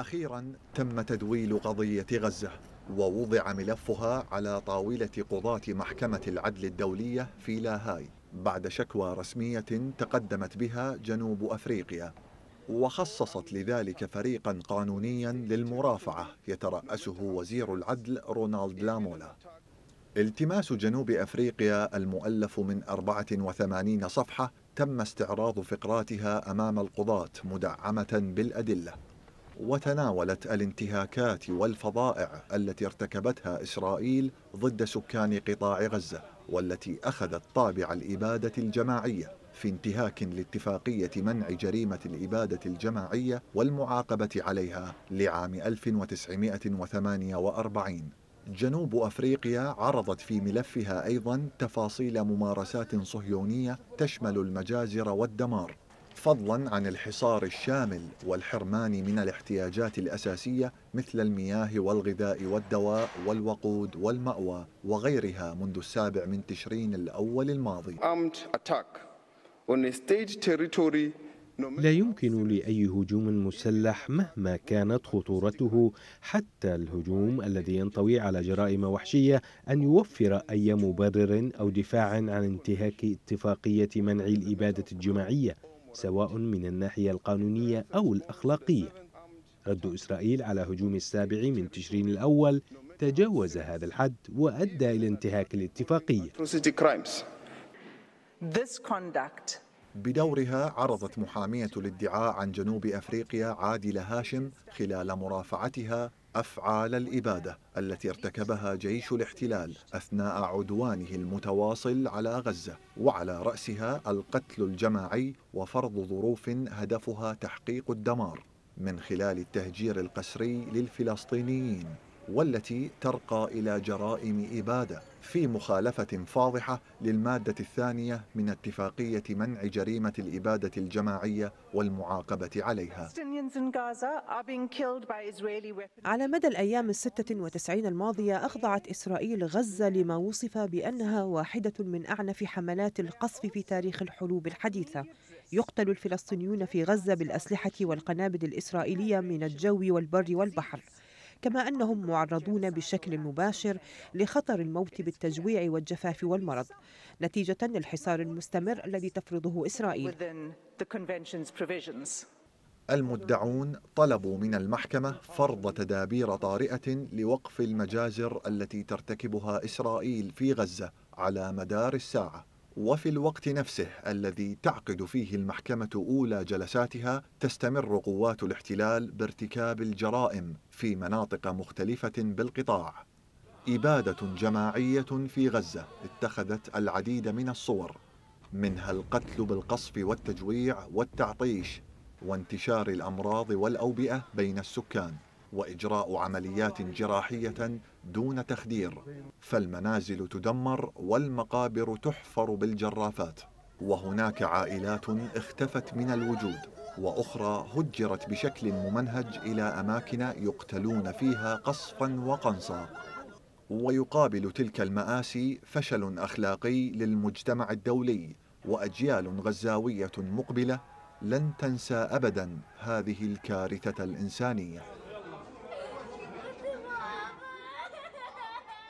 أخيرا تم تدويل قضية غزة ووضع ملفها على طاولة قضاة محكمة العدل الدولية في لاهاي بعد شكوى رسمية تقدمت بها جنوب أفريقيا وخصصت لذلك فريقا قانونيا للمرافعة يترأسه وزير العدل رونالد لامولا التماس جنوب أفريقيا المؤلف من 84 صفحة تم استعراض فقراتها أمام القضاة مدعمة بالأدلة وتناولت الانتهاكات والفظائع التي ارتكبتها إسرائيل ضد سكان قطاع غزة والتي أخذت طابع الإبادة الجماعية في انتهاك لاتفاقية منع جريمة الإبادة الجماعية والمعاقبة عليها لعام 1948 جنوب أفريقيا عرضت في ملفها أيضا تفاصيل ممارسات صهيونية تشمل المجازر والدمار فضلا عن الحصار الشامل والحرمان من الاحتياجات الاساسيه مثل المياه والغذاء والدواء والوقود والماوى وغيرها منذ السابع من تشرين الاول الماضي. لا يمكن لاي هجوم مسلح مهما كانت خطورته حتى الهجوم الذي ينطوي على جرائم وحشيه ان يوفر اي مبرر او دفاع عن انتهاك اتفاقيه منع الاباده الجماعيه سواء من الناحية القانونية أو الأخلاقية رد إسرائيل على هجوم السابع من تشرين الأول تجاوز هذا الحد وأدى إلى انتهاك الاتفاقية بدورها عرضت محامية الادعاء عن جنوب أفريقيا عادلة هاشم خلال مرافعتها أفعال الإبادة التي ارتكبها جيش الاحتلال أثناء عدوانه المتواصل على غزة وعلى رأسها القتل الجماعي وفرض ظروف هدفها تحقيق الدمار من خلال التهجير القسري للفلسطينيين والتي ترقى إلى جرائم إبادة في مخالفة فاضحة للمادة الثانية من اتفاقية منع جريمة الإبادة الجماعية والمعاقبة عليها على مدى الأيام الستة وتسعين الماضية أخضعت إسرائيل غزة لما وصف بأنها واحدة من أعنف حملات القصف في تاريخ الحروب الحديثة يقتل الفلسطينيون في غزة بالأسلحة والقنابل الإسرائيلية من الجو والبر والبحر كما أنهم معرضون بشكل مباشر لخطر الموت بالتجويع والجفاف والمرض نتيجة للحصار المستمر الذي تفرضه إسرائيل المدعون طلبوا من المحكمة فرض تدابير طارئة لوقف المجازر التي ترتكبها إسرائيل في غزة على مدار الساعة وفي الوقت نفسه الذي تعقد فيه المحكمة أولى جلساتها تستمر قوات الاحتلال بارتكاب الجرائم في مناطق مختلفة بالقطاع إبادة جماعية في غزة اتخذت العديد من الصور منها القتل بالقصف والتجويع والتعطيش وانتشار الأمراض والأوبئة بين السكان وإجراء عمليات جراحية دون تخدير فالمنازل تدمر والمقابر تحفر بالجرافات وهناك عائلات اختفت من الوجود وأخرى هجرت بشكل ممنهج إلى أماكن يقتلون فيها قصفا وقنصا ويقابل تلك المآسي فشل أخلاقي للمجتمع الدولي وأجيال غزاوية مقبلة لن تنسى أبدا هذه الكارثة الإنسانية